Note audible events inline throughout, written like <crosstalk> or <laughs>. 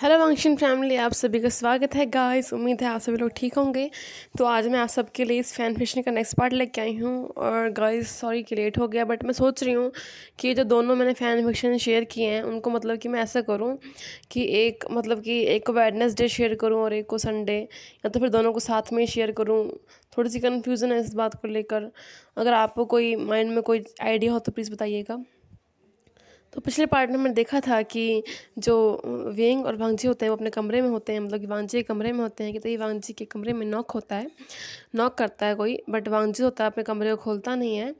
hello function family आप सभी का स्वागत है गाइस उम्मीद है आप सभी लोग ठीक होंगे तो आज मैं आप सबके लिए इस फैन फिक्शन का नेक्स्ट पार्ट लेके आई हूँ और गाइस सॉरी कि लेट हो गया बट मैं सोच रही हूँ कि जो दोनों मैंने फैन फिक्शन शेयर किए हैं उनको मतलब कि मैं ऐसा करूँ कि एक मतलब कि एक को वेडनेसडे शेयर करूँ और एक को संडे या तो फिर दोनों को साथ में शेयर करूँ थोड़ी सी कन्फ्यूज़न है इस बात को लेकर अगर आपको कोई माइंड में कोई आइडिया हो तो प्लीज़ बताइएगा तो पिछले पार्ट में मैंने देखा था कि जो वेंग और वांगजी होते हैं वो अपने कमरे में होते हैं मतलब कि वांगजी के कमरे में होते हैं कि तो ये वांगजी के कमरे में नॉक होता है नॉक करता है कोई बट वांगजी होता है अपने कमरे को खोलता नहीं है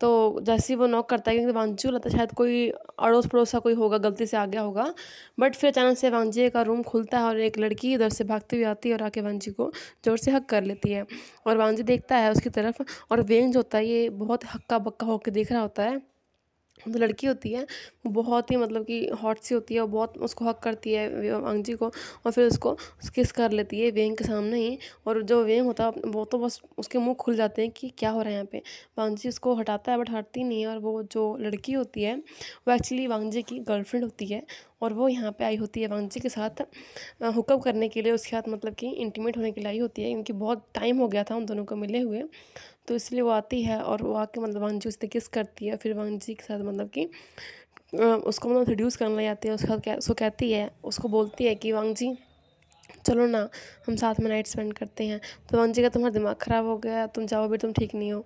तो जैसे ही वो नॉक करता है क्योंकि वांझू लगता है शायद कोई अड़ोस पड़ोस का कोई होगा गलती से आ गया होगा बट फिर अचानक से वांगजी का रूम खुलता है और एक लड़की इधर से भागती हुई आती है और आके वांगजी को ज़ोर से हक कर लेती है और वांगजी देखता है उसकी तरफ और जो होता है ये बहुत हक्का बक्का होकर देख रहा होता है जो लड़की होती है वो बहुत ही मतलब कि हॉट सी होती है और बहुत उसको हक करती है जी को और फिर उसको किस कर लेती है वेंग के सामने ही और जो वेंग होता है वो तो बस उसके मुंह खुल जाते हैं कि क्या हो रहा है यहाँ पे वांगजी उसको हटाता है बट हटती नहीं है और वो जो लड़की होती है वो एक्चुअली वांगजी की गर्लफ्रेंड होती है और वो यहाँ पे आई होती है वांगजी के साथ हुकअप करने के लिए उसके साथ मतलब कि इंटीमेट होने के लिए आई होती है क्योंकि बहुत टाइम हो गया था उन दोनों को मिले हुए तो इसलिए वो आती है और वो आके मतलब जी उससे किस करती है फिर जी के साथ मतलब कि उसको मतलब सड्यूस करने लग जाती है उसके उसका उसको कहती है उसको बोलती है कि वांगजी चलो ना हम साथ में नाइट स्पेंड करते हैं तो वन जी का तुम्हारा दिमाग ख़राब हो गया तुम जाओ भी तुम ठीक नहीं हो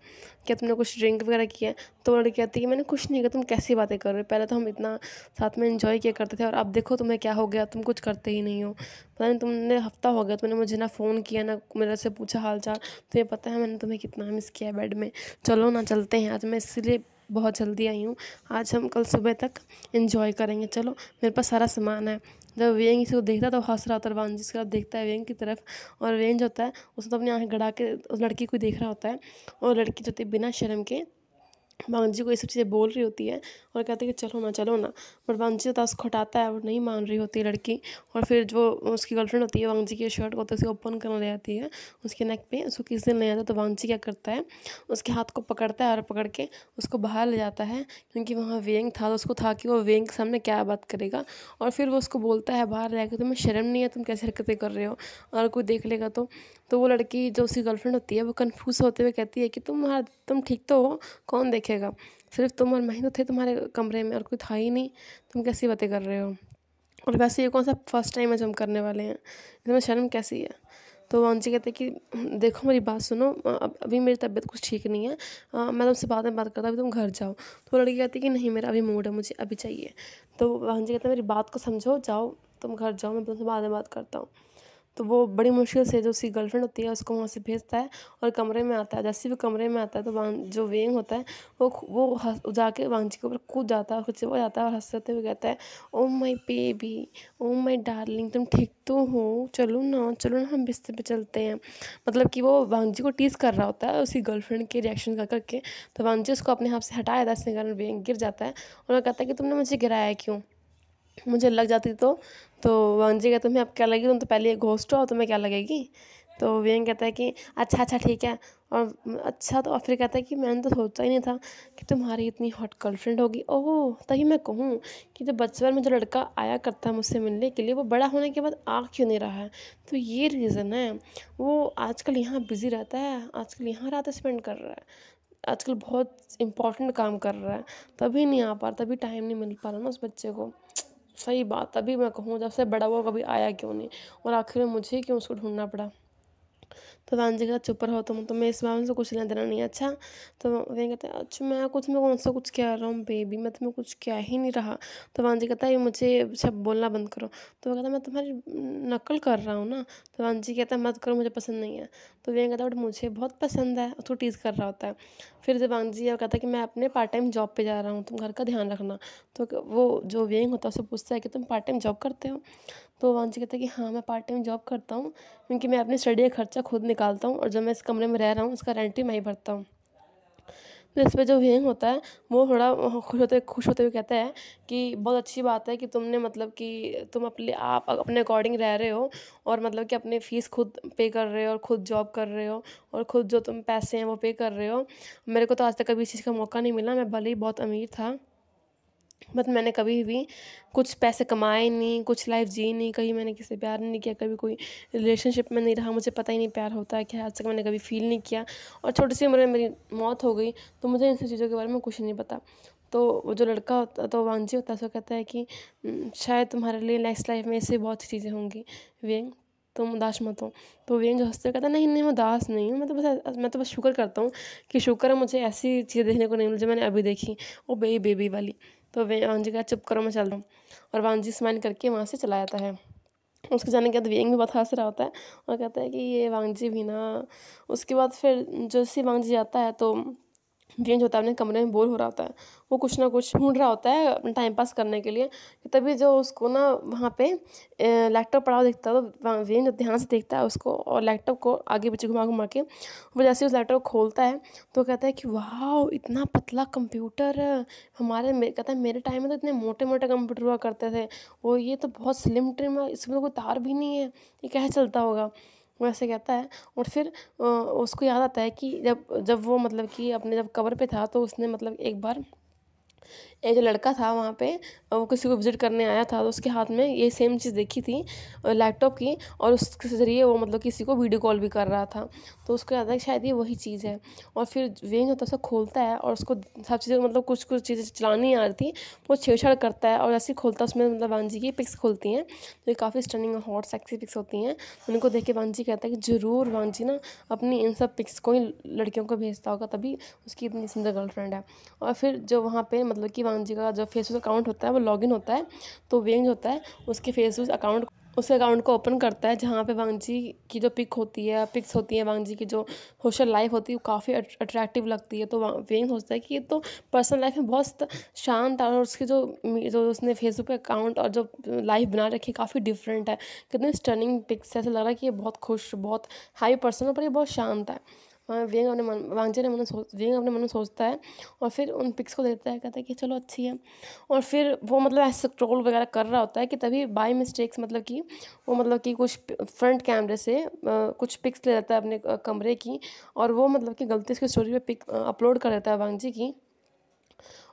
क्या तुमने कुछ ड्रिंक वगैरह किया है तो वो लड़की कहती है कि मैंने कुछ नहीं किया तुम कैसी बातें कर रहे हो पहले तो हम इतना साथ में इन्जॉय किया करते थे और अब देखो तुम्हें क्या हो गया तुम कुछ करते ही नहीं हो पता नहीं तुमने हफ्ता हो गया तुमने मुझे ना फ़ोन किया ना मेरे से पूछा हाल चाल तो ये पता है मैंने तुम्हें कितना मिस किया बेड में चलो ना चलते हैं आज मैं इसलिए बहुत जल्दी आई हूँ आज हम कल सुबह तक इन्जॉय करेंगे चलो मेरे पास सारा सामान है जब व्यंग इसको देखता है तो हंस रहा होता है वान जिसके बाद देखता है व्यंग की तरफ और जो होता है उसने तो अपनी आँखें गड़ा के उस लड़की को देख रहा होता है और लड़की जो है बिना शर्म के भांजी को ये सब चीज़ें बोल रही होती है और कहते हैं कि चलो ना चलो ना पर वांगजी तो खटाता है और नहीं मान रही होती है लड़की और फिर जो उसकी गर्लफ्रेंड होती है वांगजी की शर्ट को तो उसे ओपन करने ले जाती है उसके नेक पे उसको किस दिन ले आता तो वांगजी क्या करता है उसके हाथ को पकड़ता है और पकड़ के उसको बाहर ले जाता है क्योंकि वहाँ वेंग था तो उसको था कि वो वेंग के सामने क्या बात करेगा और फिर वो उसको बोलता है बाहर ले तुम्हें शर्म नहीं है तुम कैसे हरकतें कर रहे हो और कोई देख लेगा तो तो वो लड़की जो उसकी गर्लफ्रेंड होती है वो कन्फ्यूज़ होते हुए कहती है कि तुम तुम ठीक तो हो कौन देखेगा सिर्फ तुम और मैं तो थे तुम्हारे कमरे में और कोई था ही नहीं तुम कैसी बातें कर रहे हो और वैसे ये कौन सा फर्स्ट टाइम है जो हम करने वाले हैं इसमें शर्म कैसी है तो वन जी कहते हैं कि देखो मेरी बात सुनो अब अभी मेरी तबीयत कुछ ठीक नहीं है आ, मैं तुमसे बाद में बात करता अभी तुम घर जाओ तो लड़की कहती है कि नहीं मेरा अभी मूड है मुझे अभी चाहिए तो वन जी कहते हैं मेरी बात को समझो जाओ तुम घर जाओ मैं तुमसे बाद में बात करता हूँ तो वो बड़ी मुश्किल से जो उसकी गर्लफ्रेंड होती है उसको वहाँ से भेजता है और कमरे में आता है जैसे भी कमरे में आता है तो वांग जो वेंग होता है वो वो जाके वांगची के ऊपर कूद जाता है खुद से वो जाता है और हंसते हुए कहता है ओ my baby O my darling तुम ठीक तो हो चलो ना चलो ना हम बिस्तर पर चलते हैं मतलब कि वो वांगजी को टीस कर रहा होता है उसकी गर्लफ्रेंड के रिएक्शन का करके तो वांगजी उसको अपने हाथ से हटाया था इसके कारण वेंग गिर जाता है और वह कहता है कि तुमने मुझे गिराया क्यों मुझे लग जाती तो तो जी कहते तुम्हें अब क्या लगेगी तुम तो पहले एक घोस्ट हो तुम्हें क्या लगेगी तो व्यंग कहता है कि अच्छा अच्छा ठीक है और अच्छा तो और फिर कहता है कि मैंने तो सोचा ही नहीं था कि तुम्हारी इतनी हॉट गर्लफ्रेंड होगी ओह तभी मैं कहूँ कि जब बचपन में जो लड़का आया करता है मुझसे मिलने के लिए वो बड़ा होने के बाद आ क्यों नहीं रहा है तो ये रीज़न है वो आजकल यहाँ बिज़ी रहता है आजकल यहाँ रात स्पेंड कर रहा है आजकल बहुत इंपॉर्टेंट काम कर रहा है तभी नहीं आ पा रहा तभी टाइम नहीं मिल पा रहा ना उस बच्चे को सही बात अभी मैं कहूँ जब से बड़ा हुआ कभी आया क्यों नहीं और आखिर में मुझे ही क्यों उसको ढूंढना पड़ा तो बहन जी का चुप रहो तुम तो मैं इस बारे में से तो कुछ लेना देना नहीं अच्छा तो वे कहते हैं अच्छा मैं कुछ मैं कौन सा कुछ कह रहा हूँ बेबी मैं तुम्हें कुछ कह ही नहीं रहा तो बहन जी कहता है मुझे सब बोलना बंद करो तो वो कहता मैं तुम्हारी नकल कर रहा हूँ ना तो बहन जी कहता है मत करो मुझे पसंद नहीं है तो वे कहता बट मुझे बहुत पसंद है उसको तो टीज़ कर रहा होता है फिर जब बहन जी कहता है कि मैं अपने पार्ट टाइम जॉब पर जा रहा हूँ तुम घर का ध्यान रखना तो वो जो व्यंग होता है उसे पूछता है कि तुम पार्ट टाइम जॉब करते हो तो जी कहता है कि हाँ मैं पार्ट टाइम जॉब करता हूँ क्योंकि मैं अपनी स्टडी का खर्चा खुद निकालता हूँ और जब मैं इस कमरे में रह रहा हूँ उसका रेंट ही मैं ही भरता हूँ तो इस पर जो व्यंग होता है वो थोड़ा खुश होते खुश होते हुए कहता है कि बहुत अच्छी बात है कि तुमने मतलब कि तुम अपने आप अपने अकॉर्डिंग रह रहे हो और मतलब कि अपने फ़ीस खुद पे कर रहे हो और खुद जॉब कर रहे हो और खुद जो तुम पैसे हैं वो पे कर रहे हो मेरे को तो आज तक कभी इस चीज़ का मौका नहीं मिला मैं भले ही बहुत अमीर था बट मैंने कभी भी कुछ पैसे कमाए नहीं कुछ लाइफ जी नहीं कहीं मैंने किसी प्यार नहीं किया कभी कोई रिलेशनशिप में नहीं रहा मुझे पता ही नहीं प्यार होता है क्या आज तक मैंने कभी फील नहीं किया और छोटी सी उम्र में मेरी मौत हो गई तो मुझे इन सब चीज़ों के बारे में कुछ नहीं पता तो वो जो लड़का होता तो वांझी होता है वो कहता है कि शायद तुम्हारे लिए नेक्स्ट लाइफ में ऐसी बहुत सी चीज़ें होंगी व्यंग तुम उदास मत हो तो वे जो हंसते कहता नहीं नहीं मैं उदास नहीं हूँ मैं तो बस मैं तो बस शुक्र करता हूँ कि शुक्र है मुझे ऐसी चीज़ें देखने को नहीं मिली जो मैंने अभी देखी वो बेबी बेबी वाली तो वे वांझी का चुप करो मैं चल रहा हूँ और वांझी स्माइल करके वहाँ से चला जाता है उसके जाने के बाद वेंग भी बहुत हंस रहा होता है और कहता है कि ये वांगजी भी ना उसके बाद फिर जैसे वांगजी आता है तो फ्रेंच होता है अपने कमरे में बोर हो रहा होता है वो कुछ ना कुछ ढूंढ रहा होता है अपना टाइम पास करने के लिए तभी जो उसको ना वहाँ पे लैपटॉप पड़ा हुआ दिखता है तो वीन ध्यान से देखता है उसको और लैपटॉप को आगे पीछे घुमा घुमा के वो जैसे उस लैपटॉप को खोलता है तो कहता है कि वाह इतना पतला कंप्यूटर हमारे कहता है मेरे टाइम में तो इतने मोटे मोटे कंप्यूटर हुआ करते थे वो ये तो बहुत स्लिम ट्रिम है इसमें तो कोई तार भी नहीं है ये कैसे चलता होगा वैसे कहता है और फिर उसको याद आता है कि जब जब वो मतलब कि अपने जब कवर पे था तो उसने मतलब एक बार एक लड़का था वहाँ पे वो किसी को विज़िट करने आया था तो उसके हाथ में ये सेम चीज़ देखी थी लैपटॉप की और उसके ज़रिए वो मतलब किसी को वीडियो कॉल भी कर रहा था तो उसको याद है शायद ये वही चीज़ है और फिर वेंग होता है खोलता है और उसको सब चीज़ें मतलब कुछ कुछ चीज़ें चलानी आ रही थी वो छेड़छाड़ करता है और ऐसे खोलता है उसमें मतलब वानजी की पिक्स खोलती हैं तो ये काफ़ी स्टनिंग और हॉट सेक्सी पिक्स होती हैं उनको देख के वानजी कहता है कि ज़रूर वानजी ना अपनी इन सब पिक्स को ही लड़कियों को भेजता होगा तभी उसकी इतनी सुंदर गर्लफ्रेंड है और फिर जो वहाँ पर मतलब कि वांग जी का जो फेसबुक अकाउंट होता है वो लॉगिन होता है तो वेंग होता है उसके फेसबुक अकाउंट उस अकाउंट को ओपन करता है जहाँ पे वांग जी की जो पिक होती है पिक्स होती है वांग जी की जो सोशल लाइफ होती है वो काफ़ी अट्रैक्टिव लगती है तो वेंग सोचता है कि ये तो पर्सनल लाइफ में बहुत शांत और उसकी जो जो उसने फेसबुक पे अकाउंट और जो लाइफ बना रखी है काफ़ी डिफरेंट है कितने स्टर्निंग पिक्स ऐसा लग रहा है कि ये बहुत खुश बहुत हाई पर्सन है पर ये बहुत शांत है व्यंग अपने मन ने मन सोच व्यंग अपने मन में सोचता है और फिर उन पिक्स को देता है कहता है कि चलो अच्छी है और फिर वो मतलब ऐसे स्क्रोल वगैरह कर रहा होता है कि तभी बाई मिस्टेक्स मतलब कि वो मतलब कि कुछ फ्रंट कैमरे से कुछ पिक्स ले जाता है अपने कमरे की और वो मतलब कि गलती उसकी स्टोरी पर पिक अपलोड कर देता है वांगजी की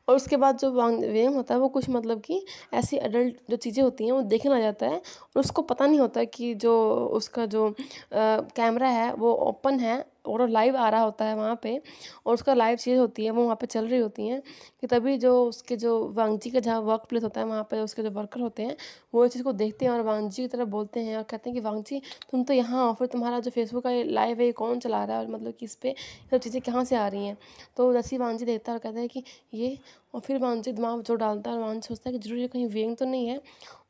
और उसके बाद जो वेम होता है वो कुछ मतलब कि ऐसी अडल्ट जो चीज़ें होती हैं वो देखने लग जाता है और उसको पता नहीं होता कि जो उसका जो कैमरा है वो ओपन है और लाइव आ रहा होता है वहाँ पे और उसका लाइव चीज़ होती है वो वहाँ पे चल रही होती हैं कि तभी जो उसके जो वांगजी का जहाँ वर्क प्लेस होता है वहाँ पे उसके जो वर्कर होते हैं वो इस चीज़ को देखते हैं और वांगजी की तरफ बोलते हैं और कहते हैं कि वांगजी तुम तो यहाँ आओ फिर तुम्हारा जो फेसबुक का लाइव है ये कौन चला रहा है और मतलब कि इस पर सब चीज़ें कहाँ से आ रही हैं तो जैसे ही वांगजी देखता है और कहता है कि ये और फिर वांगजी दिमाग जो डालता है और वांझी सोचता है कि जरूर ये कहीं वेंग तो नहीं है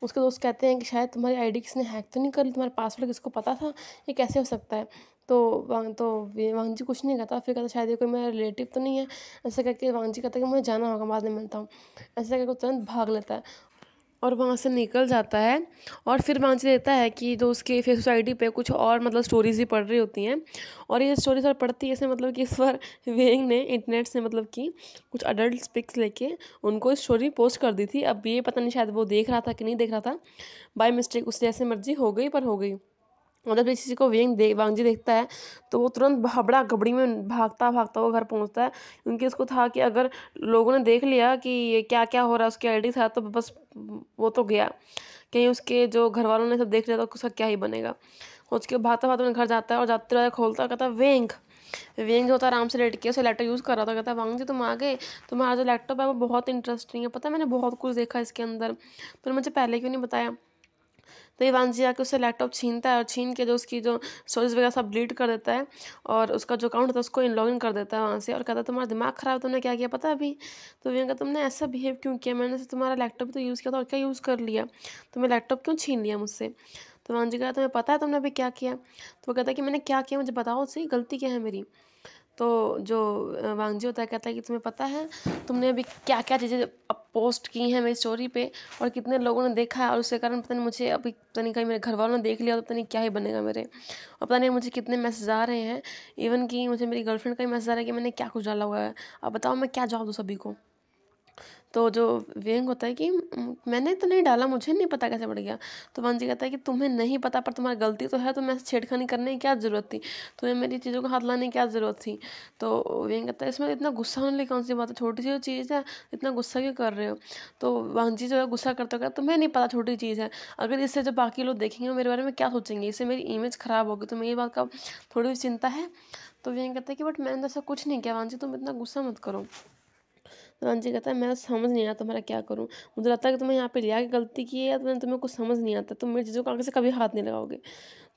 उसके दोस्त कहते हैं कि शायद तुम्हारी आईडी किसने हैक तो नहीं कर ली तुम्हारा पासवर्ड किसको पता था ये कैसे हो सकता है तो वांग तो वांग जी कुछ नहीं कहता फिर कहता शायद ये कोई मेरा रिलेटिव तो नहीं है ऐसा करके वांग जी कहता कि मुझे जाना होगा बाद में मिलता हूँ ऐसा करके तुरंत भाग लेता है और वहाँ से निकल जाता है और फिर वहाँ से देखता है कि जो उसके फिर सोसाइटी पे कुछ और मतलब स्टोरीज ही पढ़ रही होती हैं और ये स्टोरीज और पढ़ती है इसमें मतलब कि इस बार <laughs> वेंग ने इंटरनेट से मतलब कि कुछ अडल्ट पिक्स लेके उनको स्टोरी पोस्ट कर दी थी अब ये पता नहीं शायद वो देख रहा था कि नहीं देख रहा था बाई मिस्टेक उससे ऐसे मर्जी हो गई पर हो गई मतलब जिस किसी को वेंग दे वांगजी देखता है तो वो तुरंत भाबड़ा घबड़ी में भागता भागता वो घर पहुंचता है क्योंकि उसको था कि अगर लोगों ने देख लिया कि ये क्या क्या हो रहा है उसकी आईडी था तो बस वो तो गया कहीं उसके जो घर वालों ने सब देख लिया तो उसका क्या ही बनेगा सोच के भागता भागता घर जाता है और जाते जाते खोलता कहता है वेंग वेंग होता आराम से लेट के उसे लैपटॉप यूज़ कर रहा था कहता वांग जी तुम आ गए तुम्हारा जो लैपटॉप है वो बहुत इंटरेस्टिंग है पता है मैंने बहुत कुछ देखा इसके अंदर तुमने मुझे पहले क्यों नहीं बताया तो जी आके उससे लैपटॉप छीनता है और छीन के जो उसकी जो स्टोरेज वगैरह सब डिलीट कर देता है और उसका जो अकाउंट होता है उसको इन लॉग इन कर देता है वहाँ से और कहता है तुम्हारा दिमाग ख़राब तुमने क्या किया पता अभी तो वीन का तुमने ऐसा बिहेव क्यों किया मैंने तो तुम्हारा लैपटॉप तो यूज़ किया था और क्या यूज़ कर लिया तुमने लैपटॉप क्यों छीन लिया मुझसे तो वन जी कहता तुम्हें पता है तुमने अभी क्या किया तो वो कहता है कि मैंने क्या किया मुझे बताओ सही गलती क्या है मेरी तो जो वांगजी होता है कहता है कि तुम्हें पता है तुमने अभी क्या क्या चीज़ें अब पोस्ट की हैं मेरी स्टोरी पे और कितने लोगों ने देखा है और उसके कारण पता नहीं मुझे अभी पता नहीं कहीं मेरे घर वालों ने देख लिया तो पता नहीं क्या ही बनेगा मेरे और पता नहीं मुझे कितने मैसेज आ रहे हैं इवन कि मुझे मेरी गर्लफ्रेंड का ही मैसेज आ रहा है कि मैंने क्या कुछ डाला हुआ है अब बताओ मैं क्या जवाब दूँ सभी को तो जो व्यंग होता है कि मैंने तो नहीं डाला मुझे नहीं पता कैसे पड़ गया तो वंशी कहता है कि तुम्हें नहीं पता पर तुम्हारी गलती तो है तो मैं छेड़खानी करने की क्या ज़रूरत थी तुम्हें तो मेरी चीज़ों को हाथ लाने की क्या ज़रूरत थी तो व्यंग कहता है इसमें इतना गुस्सा होने कौन सी बात है छोटी सी चीज़ है इतना गुस्सा क्यों कर रहे हो तो वंशी जो है गुस्सा करते हुए तुम्हें नहीं पता छोटी चीज़ है अगर इससे जो बाकी लोग देखेंगे मेरे बारे में क्या सोचेंगे इससे मेरी इमेज ख़राब होगी तो मेरी बात का थोड़ी चिंता है तो व्यंग कहता है कि बट मैंने तो ऐसा कुछ नहीं किया जी तुम इतना गुस्सा मत करो तो रंजी कहता है मेरा समझ नहीं आता तुम्हारा तो क्या करूँ मुझे लगता है कि तुम्हें यहाँ पे लिया आके गलती की है या तुम्हें तुम्हें कुछ समझ नहीं आता तुम मेरी चीज़ों को आगे से कभी हाथ नहीं लगाओगे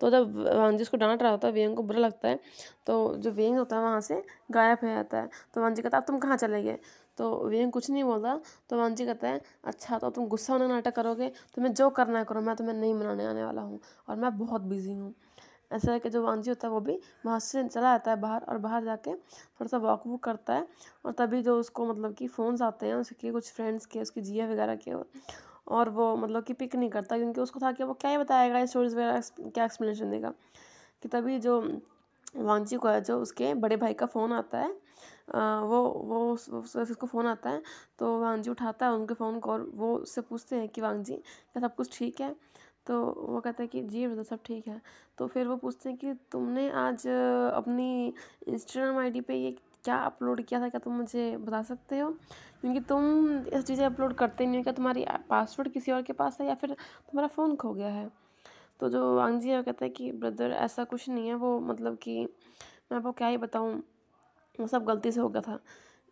तो जब वानजी उसको डांट रहा होता है वेंग को बुरा लगता है तो जो वेंग होता है वहाँ से गायब हो जाता है तो वानजी कहता है अब तुम कहाँ चले गए तो वेंग कुछ नहीं बोलता तो वानजी कहता है अच्छा तो तुम गुस्सा होना नाटक करोगे तुम्हें जो करना है करो मैं तुम्हें नहीं मनाने आने वाला हूँ और मैं बहुत बिजी हूँ ऐसा है कि जो वांझी होता है वो भी वहाँ से चला आता है बाहर और बाहर जाके थोड़ा सा वॉक वूक करता है और तभी जो उसको मतलब कि फ़ोन्स आते हैं उसके कुछ फ्रेंड्स के उसकी जिया वगैरह के और वो मतलब कि पिक नहीं करता क्योंकि उसको था कि वो क्या ही बताएगा स्टोरीज वगैरह क्या एक्सप्लेनेशन देगा कि तभी जो वांची को है जो उसके बड़े भाई का फ़ोन आता है आ, वो वो उसको फ़ोन आता है तो वांजी उठाता है उनके फ़ोन को और वो उससे पूछते हैं कि वांजी क्या सब कुछ ठीक है तो वो कहता है कि जी ब्रदर मतलब सब ठीक है तो फिर वो पूछते हैं कि तुमने आज अपनी इंस्टाग्राम आईडी पे ये क्या अपलोड किया था क्या तुम मुझे बता सकते हो क्योंकि तुम इस चीज़ें अपलोड करते नहीं हो क्या तुम्हारी पासवर्ड किसी और के पास है या फिर तुम्हारा फ़ोन खो गया है तो जो वांग जी है वो कहता है कि ब्रदर ऐसा कुछ नहीं है वो मतलब कि मैं आपको क्या ही बताऊँ वो सब गलती से हो गया था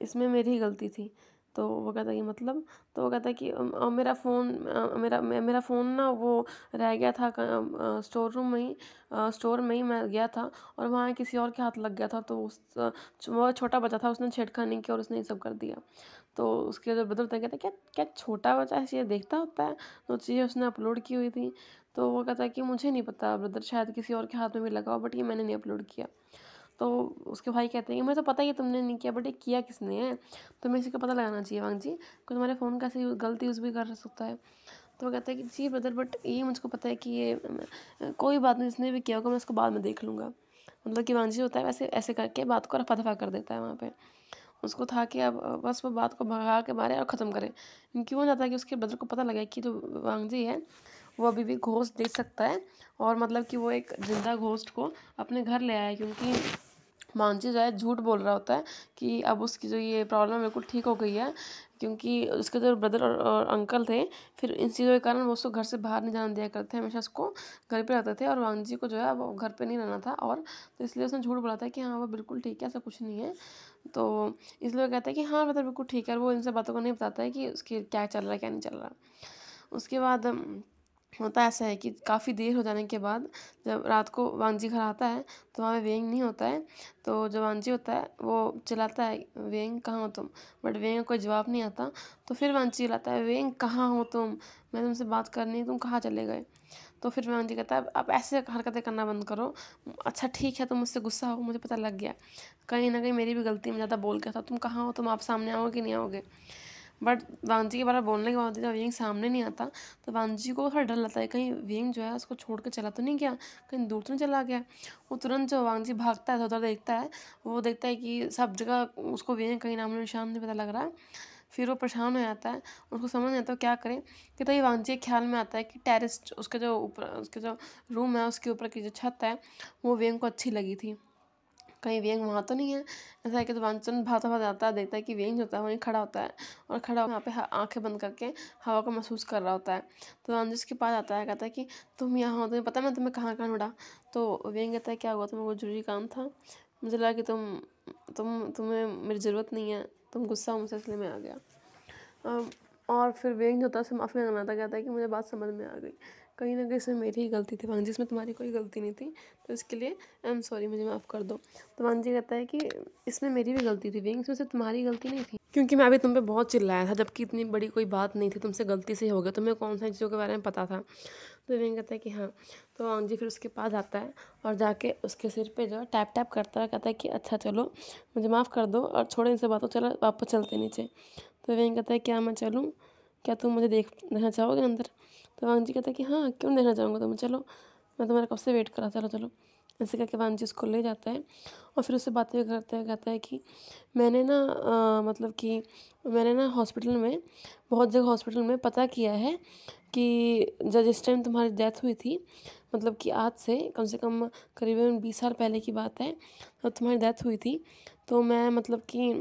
इसमें मेरी ही गलती थी तो वो कहता कि मतलब तो वो कहता कि मेरा फ़ोन मेरा मेरा फ़ोन ना वो रह गया था स्टोर रूम में ही स्टोर में ही मैं गया था और वहाँ किसी और के हाथ लग गया था तो उस वो छोटा बच्चा था उसने छेड़खानी की और उसने ये सब कर दिया तो उसके जो बदल कहता क्या क्या छोटा बच्चा ऐसे देखता होता है तो चीज़ें उसने अपलोड की हुई थी तो वो कहता है कि मुझे नहीं पता ब्रदर शायद किसी और के हाथ में भी लगा हो बट ये मैंने नहीं अपलोड किया तो उसके भाई कहते हैं कि मुझे तो पता ही तुमने नहीं किया बट ये किया किसने है तो मैं इसी का पता लगाना चाहिए वांग जी कि तुम्हारे फ़ोन का ऐसे गलत यूज़ भी कर सकता है तो वो कहता है कि जी ब्रदर बट ये मुझको पता है कि ये कोई बात नहीं जिसने भी किया होगा मैं उसको बाद में देख लूँगा मतलब कि वांग जी होता है वैसे ऐसे करके बात को रफा दफा कर देता है वहाँ पर उसको था कि अब बस वो बात को भगा के मारे और ख़त्म करे क्यों जाता है कि उसके ब्रदर को पता लगे कि जो वांग जी है वो अभी भी घोस्ट देख सकता है और मतलब कि वो एक जिंदा घोस्ट को अपने घर ले आया क्योंकि मानजी जो है झूठ बोल रहा होता है कि अब उसकी जो ये प्रॉब्लम बिल्कुल ठीक हो गई है क्योंकि उसके जो ब्रदर और, और अंकल थे फिर इन चीज़ों के कारण वो उसको घर से बाहर नहीं जाने दिया करते हमेशा उसको घर पे रहते थे और वांगजी को जो है अब घर पे नहीं रहना था और तो इसलिए उसने झूठ बोला था कि हाँ वो बिल्कुल ठीक है ऐसा कुछ नहीं है तो इसलिए वो कहता है कि हाँ मतलब बिल्कुल ठीक है वो इनसे बातों को नहीं बताता है कि उसके क्या चल रहा है क्या नहीं चल रहा उसके बाद होता ऐसा है कि काफ़ी देर हो जाने के बाद जब रात को वांजी घर आता है तो वहाँ पे वेंग नहीं होता है तो जो वांजी होता है वो चलाता है वेंग कहाँ हो तुम बट वेंग का कोई जवाब नहीं आता तो फिर वांजी चलाता है वेंग कहाँ हो तुम मैं तुमसे बात करनी तुम कहाँ चले गए तो फिर मैं जी कहता है आप ऐसे हरकतें करना बंद करो अच्छा ठीक है तुम मुझसे गुस्सा हो मुझे पता लग गया कहीं ना कहीं मेरी भी गलती में ज़्यादा बोल गया था तुम कहाँ हो तुम आप सामने आओगे कि नहीं आओगे बट वांजी के बारे में बोलने के बाद जब व्यंग सामने नहीं आता तो वांजी को थोड़ा डर लगता है कहीं व्यंग जो है उसको छोड़ कर चला तो नहीं गया कहीं दूर तो नहीं चला गया वो तुरंत जो वांगजी भागता है उधर देखता है वो देखता है कि सब जगह उसको व्यंग कहीं नाम निशान नहीं पता लग रहा है फिर वो परेशान हो जाता है उसको समझ नहीं आता क्या करें कि तभी वांझी ख्याल में आता है कि टेरिस उसके जो ऊपर उसके जो रूम है उसके ऊपर की जो छत है वो व्यंग को अच्छी लगी थी कहीं व्यंग वहाँ तो नहीं है ऐसा है कि तो वानचंद भाता भाता जाता है देखता है कि व्यंग होता है वहीं खड़ा होता है और खड़ा वहाँ पे आंखें बंद करके हवा को महसूस कर रहा होता है तो वानजिस जिसके पास आता है कहता है कि तुम यहाँ हो तुम्हें पता मैं तुम्हें कहाँ कहाँ उड़ा तो व्यंग कहता है क्या हुआ तुम्हें वो जरूरी काम था मुझे लगा कि तुम तुम तुम्हें मेरी ज़रूरत नहीं है तुम गुस्सा हो मुझसे इसलिए मैं आ गया और फिर व्यंग जो होता है उसे माफ़ी मांगना था कहता है कि मुझे बात समझ में आ गई कहीं ना कहीं इसमें मेरी ही गलती थी वांग जी इसमें तुम्हारी कोई गलती नहीं थी तो इसके लिए आई एम सॉरी मुझे माफ़ कर दो तो वांग जी कहता है कि इसमें मेरी भी गलती थी वेंग इसमें से तुम्हारी गलती नहीं थी क्योंकि मैं अभी तुम पे बहुत चिल्लाया था जबकि इतनी बड़ी कोई बात नहीं थी तुमसे गलती से हो गया तुम्हें कौन सा चीज़ों के बारे में पता था तो वेंग कहता है कि हाँ तो वांग जी फिर उसके पास आता है और जाके उसके सिर पर जो है टैप टैप करता है कहता है कि अच्छा चलो मुझे माफ़ कर दो और छोड़ो इनसे बातों चलो वापस चलते नीचे तो वेंग कहता है क्या मैं चलूँ क्या तुम मुझे देख देखना चाहोगे अंदर तो वांग जी कहता है कि हाँ क्यों देखना चाहूँगा तुम्हें चलो मैं तुम्हारा कब से वेट करा चलो चलो ऐसे करके वांग जी उसको ले जाता है और फिर उससे बातें करते है कहता है कि मैंने ना मतलब कि मैंने ना हॉस्पिटल में बहुत जगह हॉस्पिटल में पता किया है कि जब जिस टाइम तुम्हारी डेथ हुई थी मतलब कि आज से कम से कम करीबन बीस साल पहले की बात है जब तुम्हारी डेथ हुई थी तो मैं मतलब कि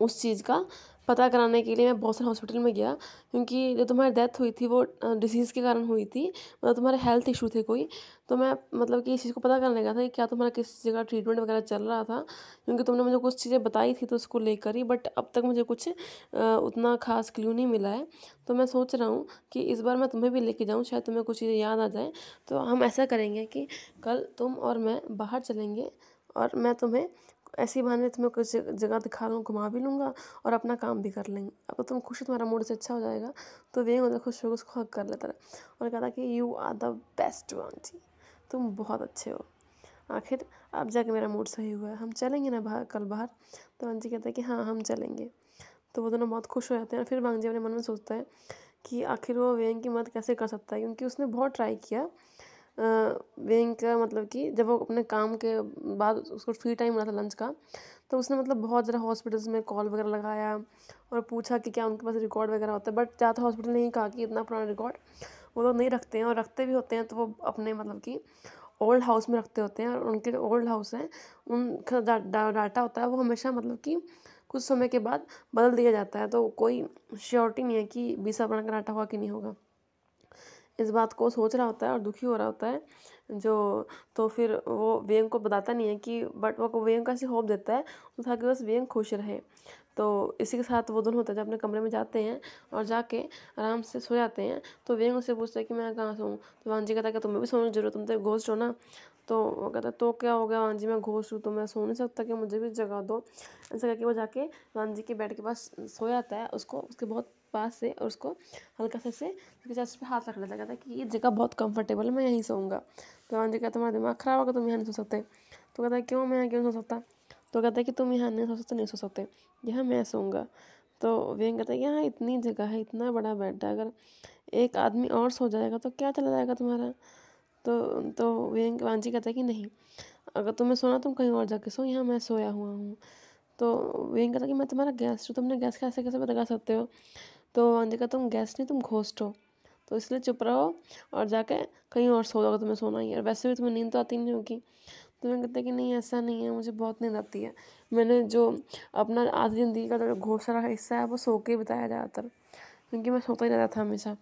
उस चीज़ का पता कराने के लिए मैं बॉस्टन हॉस्पिटल में गया क्योंकि जो तुम्हारी डेथ हुई थी वो डिसीज़ के कारण हुई थी मतलब तुम्हारे हेल्थ इशू थे कोई तो मैं मतलब कि इस चीज़ को पता करने गया था कि क्या तुम्हारा किस जगह ट्रीटमेंट वगैरह चल रहा था क्योंकि तुमने मुझे कुछ चीज़ें बताई थी तो उसको लेकर ही बट अब तक मुझे कुछ उतना खास क्ल्यू नहीं मिला है तो मैं सोच रहा हूँ कि इस बार मैं तुम्हें भी लेके जाऊँ शायद तुम्हें कुछ चीज़ें याद आ जाए तो हम ऐसा करेंगे कि कल तुम और मैं बाहर चलेंगे और मैं तुम्हें ऐसी तो तुम्हें कुछ जगह दिखा लूँ घुमा भी लूँगा और अपना काम भी कर लेंगे अब तुम खुश हो तुम्हारा मूड से अच्छा हो जाएगा तो वे मुझे खुश होकर उसको हक कर लेता है और कहता कि you are the best aunty तुम बहुत अच्छे हो आखिर अब जाके मेरा मूड सही हुआ है हम चलेंगे ना बाहर कल बाहर तो आंटी कहता है कि हाँ हम चलेंगे तो वो दोनों बहुत खुश हो जाते हैं और फिर वांगजी अपने मन में सोचता है कि आखिर वो वेंग की मदद कैसे कर सकता है क्योंकि उसने बहुत ट्राई किया बैंक का मतलब कि जब वो अपने काम के बाद उसको फ्री टाइम मिला था लंच का तो उसने मतलब बहुत ज़्यादा हॉस्पिटल्स में कॉल वगैरह लगाया और पूछा कि क्या उनके पास रिकॉर्ड वगैरह होता है बट ज़्यादा हॉस्पिटल तो नहीं कहा कि इतना पुराना रिकॉर्ड वो लोग नहीं रखते हैं और रखते भी होते हैं तो वो अपने मतलब कि ओल्ड हाउस में रखते होते हैं और उनके जो ओल्ड हाउस हैं उनका डा, डा, डाटा होता है वो हमेशा मतलब कि कुछ समय के बाद बदल दिया जाता है तो कोई श्योरिटी नहीं है कि बीस साल पुराना का डाटा हुआ कि नहीं होगा इस बात को सोच रहा होता है और दुखी हो रहा होता है जो तो फिर वो व्यंग को बताता नहीं है कि बट वो व्यंग का ऐसे होप देता है तो ताकि बस व्यंग खुश रहे तो इसी के साथ वो दोनों होता है जब अपने कमरे में जाते हैं और जाके आराम से सो जाते हैं तो व्यंग उससे पूछता है कि मैं कहाँ सोऊँ तो वान जी कहता है कि तुम्हें भी सोने जरूर तुम तो घोष्ट हो ना तो वो कहता है तो क्या हो गया वान जी मैं घोष्ट हूँ तो मैं सो नहीं सकता कि मुझे भी जगा दो ऐसा करके वो जाके वान जी के बेड के पास सो जाता है उसको उसके बहुत पास से और उसको हल्का सा से चेस्ट पे हाथ रखने लगा था कि ये जगह बहुत कंफर्टेबल है मैं यहीं सोऊंगा तो मान जी कहता तुम्हारा दिमाग ख़राब होगा तुम यहाँ नहीं सो सकते तो कहता है क्यों मैं यहाँ क्यों सो सकता तो कहता है कि तुम यहाँ नहीं सो सकते नहीं सो सकते यहाँ मैं सोऊंगा तो व्यंग कहता है कि यहाँ इतनी जगह है इतना बड़ा बेड है अगर एक आदमी और सो जाएगा तो क्या चला जाएगा तुम्हारा तो तो व्यंग वांझी कहता है कि नहीं अगर तुम्हें सोना तुम कहीं और जाके सो यहाँ मैं सोया हुआ हूँ तो व्यंग कहता है कि मैं तुम्हारा गैस तुमने गैस कैसे कैसे बता सकते हो तो जी देखा तुम गेस्ट नहीं तुम घोस्ट हो तो इसलिए चुप रहो और जाके कहीं और सो जाओगे तुम्हें सोना ही है और वैसे भी तुम्हें नींद तो आती नहीं होगी तो मैं कहते कि नहीं ऐसा नहीं है मुझे बहुत नींद आती है मैंने जो अपना आधी जिंदगी का जो घोसला का हिस्सा है वो सो के बताया ज़्यादातर क्योंकि मैं सोता ही रहता था हमेशा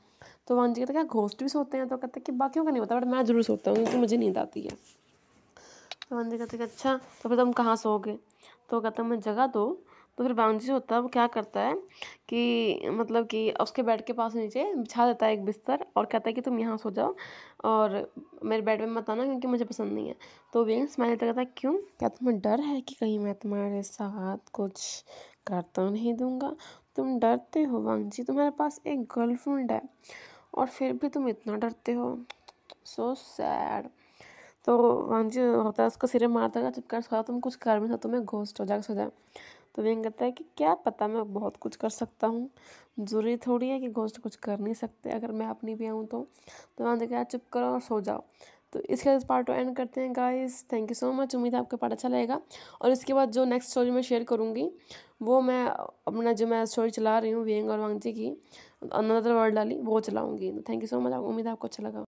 तो वहाँ जी कहते क्या घोस्ट भी सोते हैं तो कहते कि बाकी का नहीं होता बट मैं ज़रूर सोता हूँ क्योंकि मुझे नींद आती है तो वहाँ जी कहते कि अच्छा तो फिर तुम कहाँ सोओगे तो कहते मैं जगह दो तो फिर जो होता है वो क्या करता है कि मतलब कि उसके बेड के पास नीचे बिछा देता है एक बिस्तर और कहता है कि तुम यहाँ सो जाओ और मेरे बेड में मत आना क्योंकि मुझे पसंद नहीं है तो विंग्स मैंने तो कहता क्यों क्या तुम्हें डर है कि कहीं मैं तुम्हारे साथ कुछ कर तो नहीं दूँगा तुम डरते हो वांगजी तुम्हारे पास एक गर्लफ्रेंड है और फिर भी तुम इतना डरते हो सो so सैड तो वांगजी होता है उसको सिरे मारता है चिपका सोया तुम कुछ कर भी सकते तुम्हें घोस्ट हो जाकर सो जाए तो व्यंग कहता है कि क्या पता मैं बहुत कुछ कर सकता हूँ ज़रूरी थोड़ी है कि घोष्ट कुछ कर नहीं सकते अगर मैं अपनी भी आऊँ तो तो वहाँ देखा चुप करो और सो जाओ तो इसके बाद पार्ट टू एंड करते हैं guys thank you so much उम्मीद है आपका पार्ट अच्छा लगेगा और इसके बाद जो नेक्स्ट स्टोरी मैं शेयर करूँगी वो मैं अपना जो मैं स्टोरी चला रही हूँ व्यंग और वांगजी की अनदर वर्ल्ड वाली वो चलाऊँगी थैंक यू सो मच उम्मीद है आपको अच्छा लगा